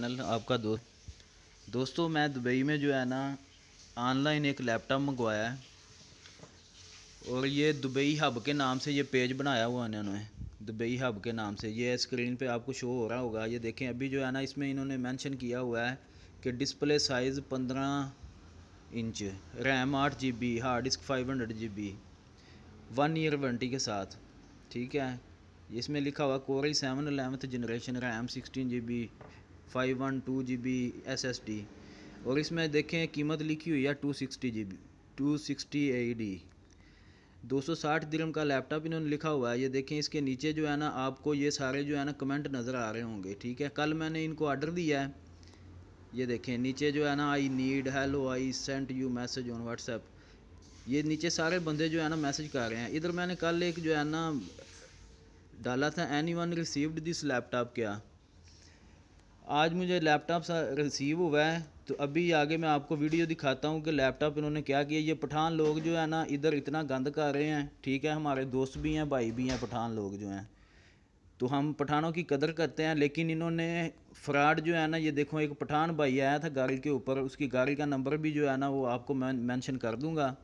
channel आपका दोस्त दोस्तों मैं दुबई में जो है ना ऑनलाइन एक लैपटॉप मंगवाया है और ये दुबई हब के नाम से ये पेज बनाया हुआ है इन्होंने दुबई हब के नाम से ये स्क्रीन पे आपको शो हो रहा होगा ये देखें अभी जो है ना इसमें इन्होंने मेंशन किया हुआ है कि डिस्प्ले साइज़ पंद्रह इंच रैम आठ G B hard disk five hundred G B one year warranty के साथ ठीक है इसमें लिखा हुआ core i seven eleventh generation RAM sixteen G B five one two G B S S D और इसमें देखें कीमत लिखी हुई है two sixty G B two sixty A D दो सौ साठ दिलम का लैपटॉप इन्होंने लिखा हुआ है ये देखें इसके नीचे जो है ना आपको ये सारे जो है ना कमेंट नज़र आ रहे होंगे ठीक है कल मैंने इनको ऑर्डर दिया है ये देखें नीचे जो है ना I need hello I sent you message on WhatsApp ये नीचे सारे बंदे जो है ना मैसेज कर रहे हैं इधर मैंने कल एक जो है ना डाला था anyone received this laptop क्या आज मुझे लैपटॉप रिसीव हुआ है तो अभी आगे मैं आपको वीडियो दिखाता हूँ कि लैपटॉप इन्होंने क्या किया ये पठान लोग जो है ना इधर इतना गंद कर रहे हैं ठीक है हमारे दोस्त भी हैं भाई भी हैं पठान लोग जो हैं तो हम पठानों की कदर करते हैं लेकिन इन्होंने फ्रॉड जो है ना ये देखो एक पठान भाई आया था गाड़ी के ऊपर उसकी गाड़ी का नंबर भी जो है ना वो आपको मैं मैंशन कर दूँगा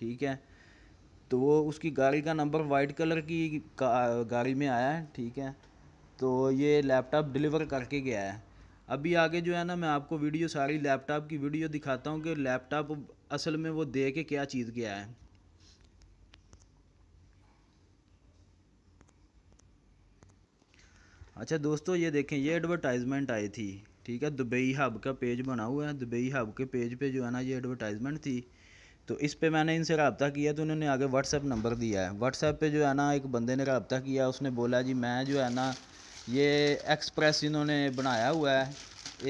ठीक है तो वो उसकी गाड़ी का नंबर वाइट कलर की गाड़ी में आया है ठीक है तो ये लैपटॉप डिलीवर करके गया है अभी आगे जो है ना मैं आपको वीडियो सारी लैपटॉप की वीडियो दिखाता हूँ कि लैपटॉप असल में वो दे के क्या चीज़ गया है अच्छा दोस्तों ये देखें ये एडवर्टाइजमेंट आई थी ठीक है दुबई हब का पेज बना हुआ है दुबई हब के पेज पे जो है ना ये एडवर्टाइजमेंट थी तो इस पे मैंने इनसे रबता किया तो उन्होंने आगे व्हाट्सएप नंबर दिया है व्हाट्सएप पे जो है ना एक बंदे ने रबता किया उसने बोला जी मैं जो है ना ये एक्सप्रेस इन्होंने बनाया हुआ है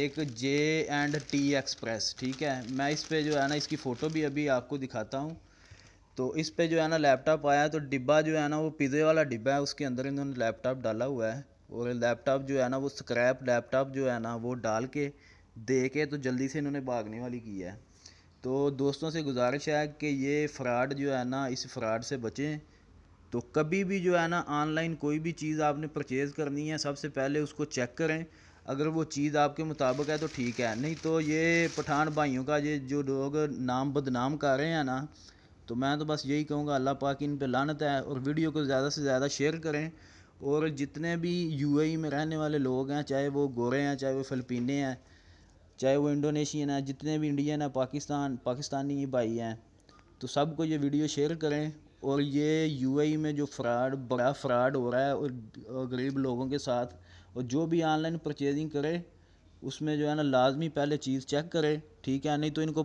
एक जे एंड टी एक्सप्रेस ठीक है मैं इस पर जो है ना इसकी फ़ोटो भी अभी आपको दिखाता हूँ तो इस पर जो है ना लैपटॉप आया तो डिब्बा जो है ना वो पिज़्ज़े वाला डिब्बा है उसके अंदर इन्होंने लैपटॉप डाला हुआ है और लैपटॉप जो है ना वो स्क्रैप लैपटॉप जो है ना वो डाल के दे के तो जल्दी से इन्होंने भागने वाली की है तो दोस्तों से गुजारिश है कि ये फ़्राड जो है ना इस फ्राड से बचें तो कभी भी जो है ना ऑनलाइन कोई भी चीज़ आपने परचेज़ करनी है सबसे पहले उसको चेक करें अगर वो चीज़ आपके मुताबिक है तो ठीक है नहीं तो ये पठान भाइयों का ये जो लोग नाम बदनाम कर रहे हैं ना तो मैं तो बस यही कहूँगा अल्लाह पाक इन पर लानत है और वीडियो को ज़्यादा से ज़्यादा शेयर करें और जितने भी यूएई e में रहने वाले लोग हैं चाहे वो गोरे हैं चाहे वो फ़िलपीने हैं चाहे वो इंडोनेशियन हैं जितने भी इंडियन हैं पाकिस्तान पाकिस्तानी भाई हैं तो सबको ये वीडियो शेयर करें और ये यूएई e में जो फ्रॉड बड़ा फ्रॉड हो रहा है और गरीब लोगों के साथ और जो भी ऑनलाइन परचेजिंग करे उसमें जो है ना लाजमी पहले चीज़ चेक करे ठीक है नहीं तो इनको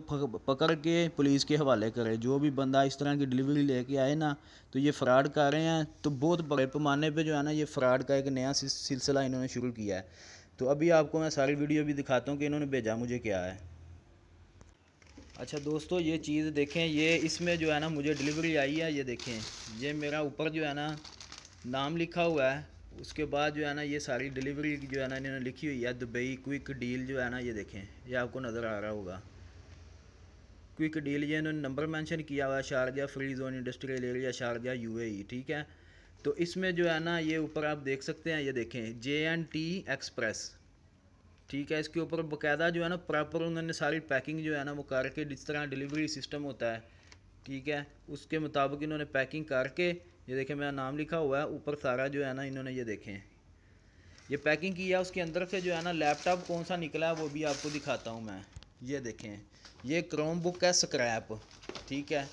पकड़ के पुलिस के हवाले करे जो भी बंदा इस तरह की डिलीवरी लेके आए ना तो ये फ़्रॉड कर रहे हैं तो बहुत बड़े पैमाने पे जो है ना ये फ़्रॉड का एक नया सिलसिला इन्होंने शुरू किया है तो अभी आपको मैं सारी वीडियो भी दिखाता हूँ कि इन्होंने भेजा मुझे क्या है अच्छा दोस्तों ये चीज़ देखें ये इसमें जो है ना मुझे डिलीवरी आई है ये देखें ये मेरा ऊपर जो है ना नाम लिखा हुआ है उसके बाद जो है ना ये सारी डिलीवरी जो है ना इन्होंने लिखी हुई है दुबई क्विक डील जो है ना ये देखें ये आपको नज़र आ रहा होगा क्विक डील ये इन्होंने नंबर मेंशन किया हुआ है Sharjah free zone industrial area Sharjah यू ठीक है तो इसमें जो है ना ये ऊपर आप देख सकते हैं ये देखें जे एंड टी एक्सप्रेस ठीक है इसके ऊपर बकायदा जो है ना प्रॉपर उन्होंने सारी पैकिंग जो है ना वो करके जिस तरह डिलीवरी सिस्टम होता है ठीक है उसके मुताबिक इन्होंने पैकिंग करके ये देखें मेरा नाम लिखा हुआ है ऊपर सारा जो है ना इन्होंने ये देखें ये पैकिंग किया उसके अंदर से जो है ना लैपटॉप कौन सा निकला है वो भी आपको दिखाता हूँ मैं ये देखें ये क्रोम बुक है स्क्रैप ठीक है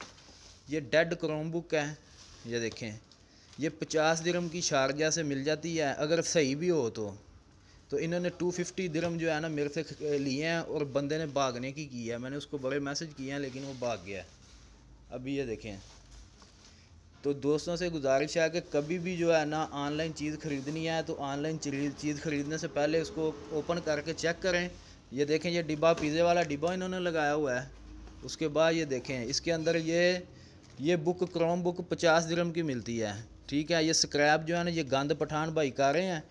ये डेड क्रोम बुक है ये देखें ये पचास दिरम की शारजा से मिल जाती है अगर सही भी हो तो तो इन्होंने टू फिफ्टी दिरम जो है ना मेरे से लिए हैं और बंदे ने भागने की की है मैंने उसको बड़े मैसेज किए हैं लेकिन वो भाग गया है अभी ये देखें तो दोस्तों से गुजारिश है कि कभी भी जो है ना ऑनलाइन चीज़ ख़रीदनी है तो ऑनलाइन चीज़ ख़रीदने से पहले उसको ओपन करके चेक करें ये देखें ये डिब्बा पिज़्ज़े वाला डिब्बा इन्होंने लगाया हुआ है उसके बाद ये देखें इसके अंदर ये ये बुक क्रोम बुक पचास दिरम की मिलती है ठीक है ये स्क्रैप जो है ना ये गंद पठान भाई कर रहे हैं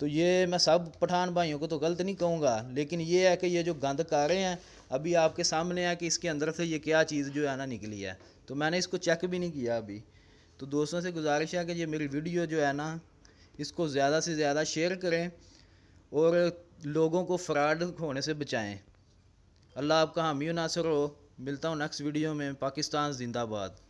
तो ये मैं सब पठान भाइयों को तो गलत नहीं कहूँगा लेकिन ये है कि ये जो गंद कर रहे हैं अभी आपके सामने है कि इसके अंदर से ये क्या चीज़ जो है ना निकली है तो मैंने इसको चेक भी नहीं किया अभी तो दोस्तों से गुजारिश है कि ये मेरी वीडियो जो है ना इसको ज़्यादा से ज़्यादा शेयर करें और लोगों को फ्रॉड होने से बचाएँ अल्लाह आपका हामी नासर हो मिलता हूँ नेक्स्ट वीडियो में पाकिस्तान जिंदाबाद